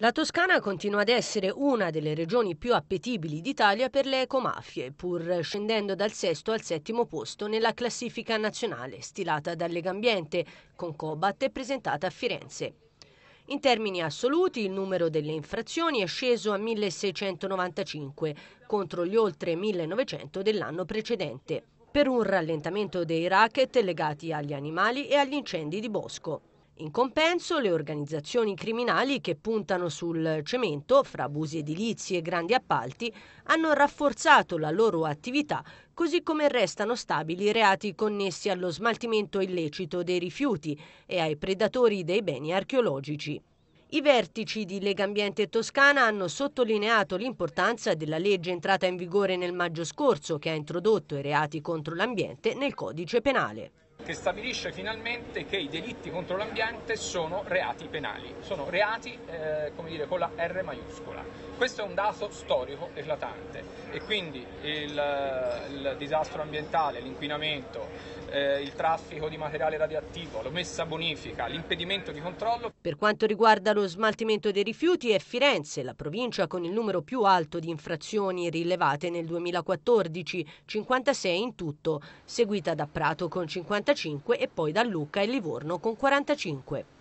La Toscana continua ad essere una delle regioni più appetibili d'Italia per le ecomafie, pur scendendo dal sesto al settimo posto nella classifica nazionale stilata da Legambiente con Cobat e presentata a Firenze. In termini assoluti il numero delle infrazioni è sceso a 1695 contro gli oltre 1900 dell'anno precedente, per un rallentamento dei racket legati agli animali e agli incendi di bosco. In compenso, le organizzazioni criminali che puntano sul cemento, fra abusi edilizi e grandi appalti, hanno rafforzato la loro attività, così come restano stabili i reati connessi allo smaltimento illecito dei rifiuti e ai predatori dei beni archeologici. I vertici di Lega Ambiente Toscana hanno sottolineato l'importanza della legge entrata in vigore nel maggio scorso che ha introdotto i reati contro l'ambiente nel codice penale che stabilisce finalmente che i delitti contro l'ambiente sono reati penali, sono reati eh, come dire, con la R maiuscola. Questo è un dato storico eclatante e quindi il, il disastro ambientale, l'inquinamento, eh, il traffico di materiale radioattivo, la messa a bonifica, l'impedimento di controllo. Per quanto riguarda lo smaltimento dei rifiuti è Firenze la provincia con il numero più alto di infrazioni rilevate nel 2014, 56 in tutto, seguita da Prato con 50 45 e poi da Lucca e Livorno con 45.